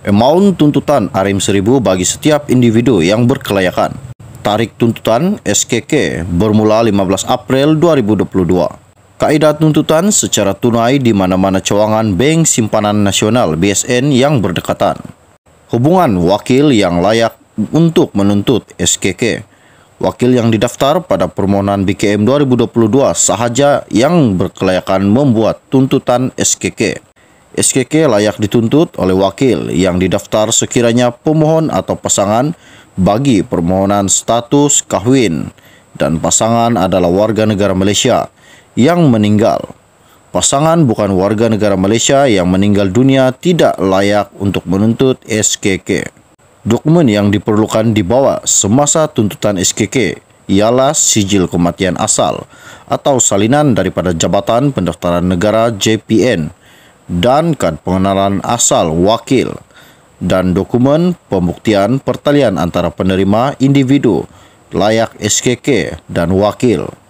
Eh, Amount tuntutan RM1000 bagi setiap individu yang berkelayakan. Tarik tuntutan SKK bermula 15 April 2022. Kaidah tuntutan secara tunai di mana-mana cawangan Bank Simpanan Nasional BSN yang berdekatan. Hubungan wakil yang layak untuk menuntut SKK. Wakil yang didaftar pada permohonan BKM 2022 sahaja yang berkelayakan membuat tuntutan SKK SKK layak dituntut oleh wakil yang didaftar sekiranya pemohon atau pasangan bagi permohonan status kahwin dan pasangan adalah warga negara Malaysia yang meninggal. Pasangan bukan warga negara Malaysia yang meninggal dunia tidak layak untuk menuntut SKK. Dokumen yang diperlukan dibawa semasa tuntutan SKK ialah sijil kematian asal atau salinan daripada Jabatan Pendaftaran Negara JPN dan kad pengenalan asal wakil dan dokumen pembuktian pertalian antara penerima individu layak SKK dan wakil.